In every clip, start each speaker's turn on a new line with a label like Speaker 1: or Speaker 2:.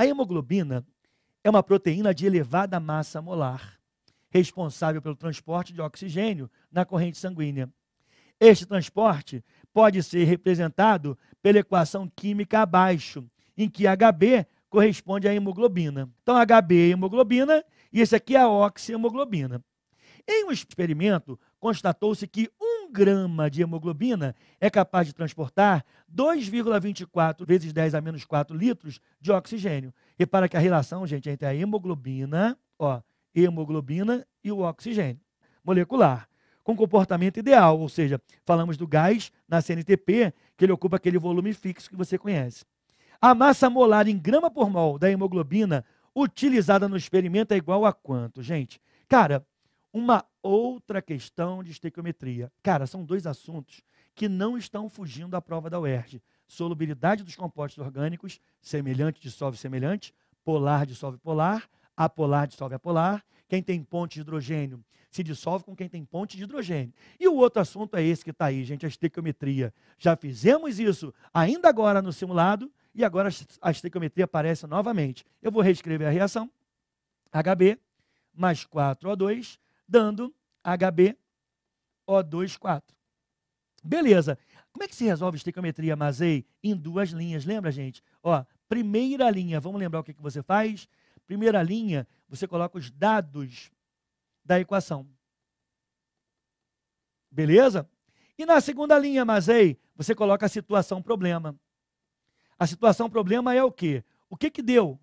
Speaker 1: A hemoglobina é uma proteína de elevada massa molar, responsável pelo transporte de oxigênio na corrente sanguínea. Este transporte pode ser representado pela equação química abaixo, em que HB corresponde à hemoglobina. Então, HB é hemoglobina e esse aqui é a oxihemoglobina. Em um experimento, constatou-se que um grama de hemoglobina é capaz de transportar 2,24 vezes 10 a menos 4 litros de oxigênio. e para que a relação, gente, entre a hemoglobina, ó, hemoglobina e o oxigênio molecular, com comportamento ideal, ou seja, falamos do gás na CNTP, que ele ocupa aquele volume fixo que você conhece. A massa molar em grama por mol da hemoglobina utilizada no experimento é igual a quanto, gente? Cara, uma outra questão de estequiometria. Cara, são dois assuntos que não estão fugindo da prova da UERJ. Solubilidade dos compostos orgânicos, semelhante dissolve semelhante, polar dissolve polar, apolar dissolve apolar, quem tem ponte de hidrogênio se dissolve com quem tem ponte de hidrogênio. E o outro assunto é esse que está aí, gente, a estequiometria. Já fizemos isso ainda agora no simulado, e agora a estequiometria aparece novamente. Eu vou reescrever a reação, HB mais 4O2, dando HbO2,4. Beleza. Como é que se resolve estequiometria Mazei em duas linhas? Lembra, gente? Ó, primeira linha, vamos lembrar o que, que você faz? Primeira linha, você coloca os dados da equação. Beleza? E na segunda linha, Mazei, você coloca a situação problema. A situação problema é o quê? O que que deu?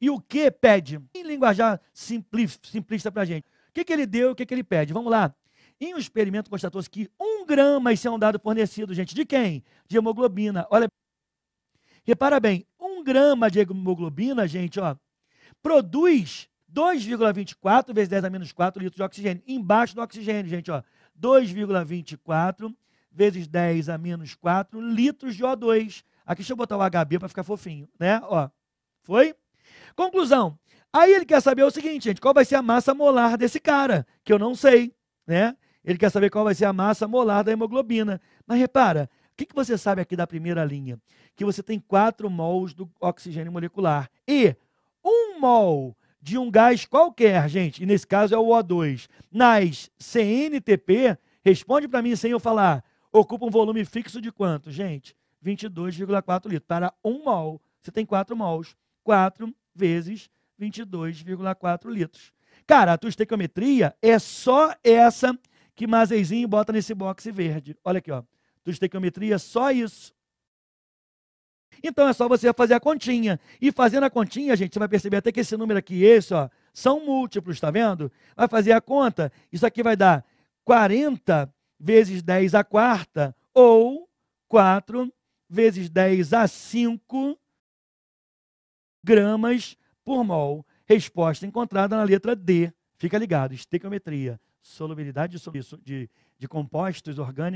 Speaker 1: E o que pede? Em linguajar simplista para a gente. O que, que ele deu, e o que, que ele pede? Vamos lá. Em um experimento constatou-se que um grama, esse é um dado fornecido, gente, de quem? De hemoglobina. Olha, repara bem, um grama de hemoglobina, gente, ó, produz 2,24 vezes 10 a menos 4 litros de oxigênio, embaixo do oxigênio, gente, ó, 2,24 vezes 10 a menos 4 litros de O2. Aqui deixa eu botar o HB para ficar fofinho, né? Ó, foi? Conclusão, Aí ele quer saber o seguinte, gente, qual vai ser a massa molar desse cara, que eu não sei, né? Ele quer saber qual vai ser a massa molar da hemoglobina. Mas repara, o que, você sabe aqui da primeira linha? Que você tem 4 mols do oxigênio molecular e 1 um mol de um gás qualquer, gente, e nesse caso é o O2, nas CNTP, responde para mim sem eu falar, ocupa um volume fixo de quanto, gente? 22,4 litros. Para 1 um mol, você tem 4 mols. 4 vezes 22,4 litros. Cara, a tua estequiometria é só essa que Mazeizinho bota nesse box verde. Olha aqui, ó. Tua estequiometria é só isso. Então é só você fazer a continha. E fazendo a continha, gente, você vai perceber até que esse número aqui, esse, ó, são múltiplos, tá vendo? Vai fazer a conta, isso aqui vai dar 40 vezes 10 a quarta, ou 4 vezes 10 a 5 gramas por mol, resposta encontrada na letra D. Fica ligado, estequiometria, solubilidade de, de, de compostos orgânicos.